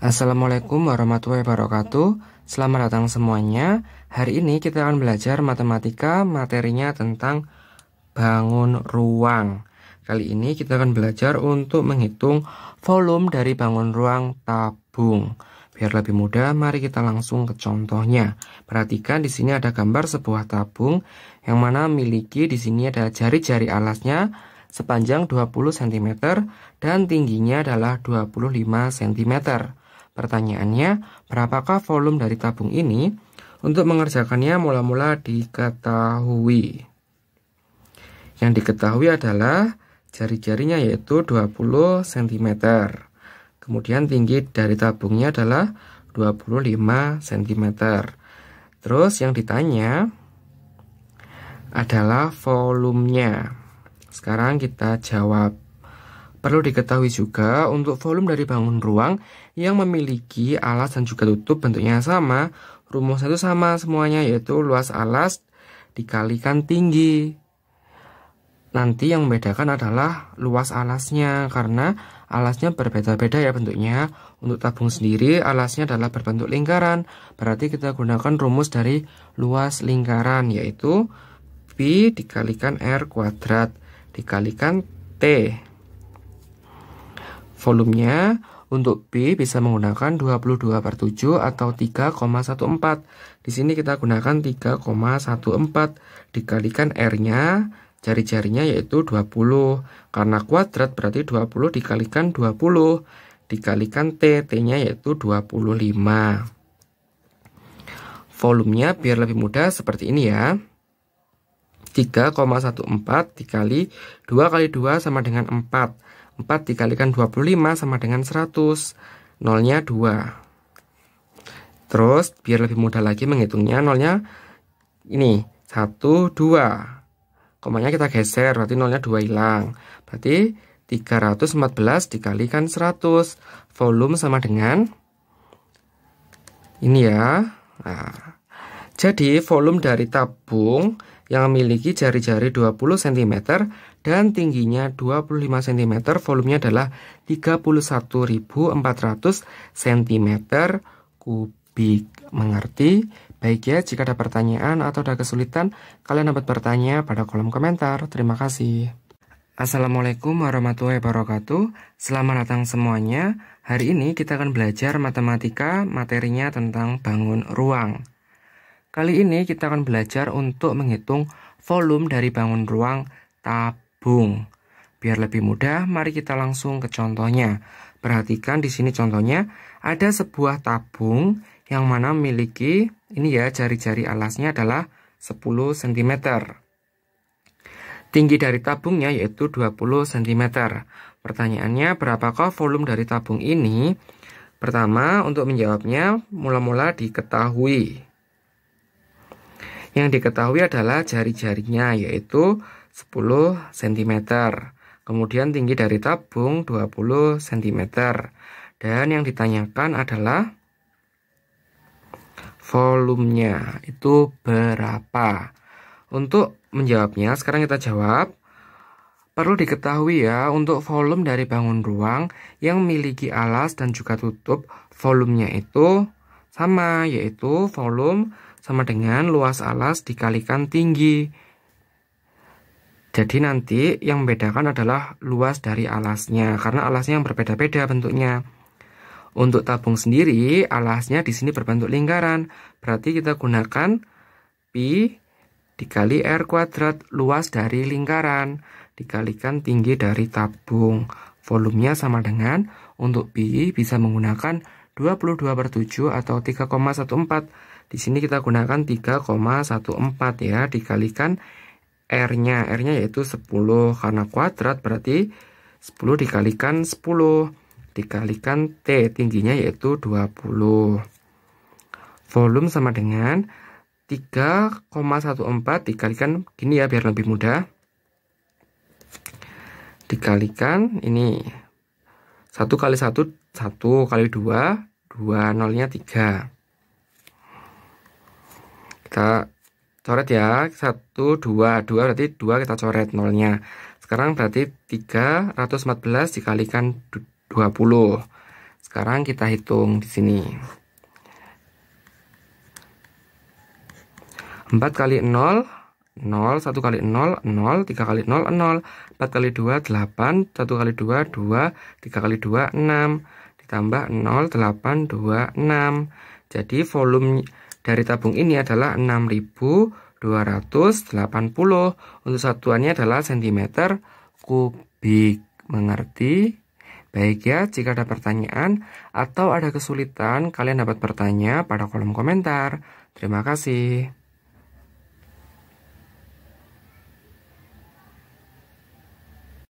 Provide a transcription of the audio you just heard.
Assalamualaikum warahmatullahi wabarakatuh. Selamat datang semuanya. Hari ini kita akan belajar matematika, materinya tentang bangun ruang. Kali ini kita akan belajar untuk menghitung volume dari bangun ruang tabung. Biar lebih mudah, mari kita langsung ke contohnya. Perhatikan di sini ada gambar sebuah tabung yang mana miliki di sini ada jari-jari alasnya sepanjang 20 cm dan tingginya adalah 25 cm. Pertanyaannya, berapakah volume dari tabung ini? Untuk mengerjakannya mula-mula diketahui. Yang diketahui adalah jari-jarinya yaitu 20 cm. Kemudian tinggi dari tabungnya adalah 25 cm. Terus yang ditanya adalah volumenya. Sekarang kita jawab. Perlu diketahui juga untuk volume dari bangun ruang yang memiliki alas dan juga tutup bentuknya sama, Rumus itu sama semuanya yaitu luas alas dikalikan tinggi. Nanti yang membedakan adalah luas alasnya karena alasnya berbeda-beda ya bentuknya. Untuk tabung sendiri alasnya adalah berbentuk lingkaran. Berarti kita gunakan rumus dari luas lingkaran yaitu pi dikalikan r kuadrat dikalikan t. Volumenya untuk B bisa menggunakan 22 per 7 atau 3,14. Di sini kita gunakan 3,14 dikalikan R-nya jari-jarinya yaitu 20. Karena kuadrat berarti 20 dikalikan 20 dikalikan T, T-nya yaitu 25. Volumenya biar lebih mudah seperti ini ya. 3,14 dikali 2 kali 2 sama dengan 4. 4 dikalikan 25 sama dengan 100 nolnya 2 terus biar lebih mudah lagi menghitungnya nolnya ini 1, 2 komanya kita geser berarti nolnya 2 hilang berarti 314 dikalikan 100 volume sama dengan ini ya nah, jadi volume dari tabung yang memiliki jari-jari 20 cm dan tingginya 25 cm, volumenya adalah 31.400 cm kubik. Mengerti? Baik ya, jika ada pertanyaan atau ada kesulitan, kalian dapat bertanya pada kolom komentar. Terima kasih. Assalamualaikum warahmatullahi wabarakatuh. Selamat datang semuanya. Hari ini kita akan belajar matematika, materinya tentang bangun ruang. Kali ini kita akan belajar untuk menghitung volume dari bangun ruang tab bung. Biar lebih mudah, mari kita langsung ke contohnya. Perhatikan di sini contohnya, ada sebuah tabung yang mana memiliki, ini ya, jari-jari alasnya adalah 10 cm. Tinggi dari tabungnya yaitu 20 cm. Pertanyaannya, berapakah volume dari tabung ini? Pertama, untuk menjawabnya, mula-mula diketahui. Yang diketahui adalah jari-jarinya, yaitu 10 cm. Kemudian tinggi dari tabung 20 cm. Dan yang ditanyakan adalah volumenya itu berapa. Untuk menjawabnya sekarang kita jawab Perlu diketahui ya, untuk volume dari bangun ruang yang memiliki alas dan juga tutup, volumenya itu sama, yaitu volume sama dengan luas alas dikalikan tinggi. Jadi nanti yang membedakan adalah luas dari alasnya karena alasnya yang berbeda-beda bentuknya. Untuk tabung sendiri alasnya di sini berbentuk lingkaran. Berarti kita gunakan pi dikali r kuadrat luas dari lingkaran dikalikan tinggi dari tabung. Volumenya sama dengan untuk pi bisa menggunakan 22 7 atau 3,14. Di sini kita gunakan 3,14 ya dikalikan R-nya. R-nya yaitu 10 karena kuadrat berarti 10 dikalikan 10 dikalikan T tingginya yaitu 20. Volume sama dengan 3,14 dikalikan gini ya biar lebih mudah. Dikalikan ini 1 kali 1 1 kali 2 2 nolnya 3. Kita coret ya 1 2 2 berarti 2 kita coret nolnya sekarang berarti 314 dikalikan 20 sekarang kita hitung di sini 4 kali 0 0 1 kali 0 0 3 kali 0 0 4 kali 2 8 1 kali 2 2 3 kali 2 6 ditambah 0 8 2 6 jadi volume dari tabung ini adalah 6280 untuk satuannya adalah cm kubik mengerti Baik ya, jika ada pertanyaan atau ada kesulitan, kalian dapat bertanya pada kolom komentar. Terima kasih.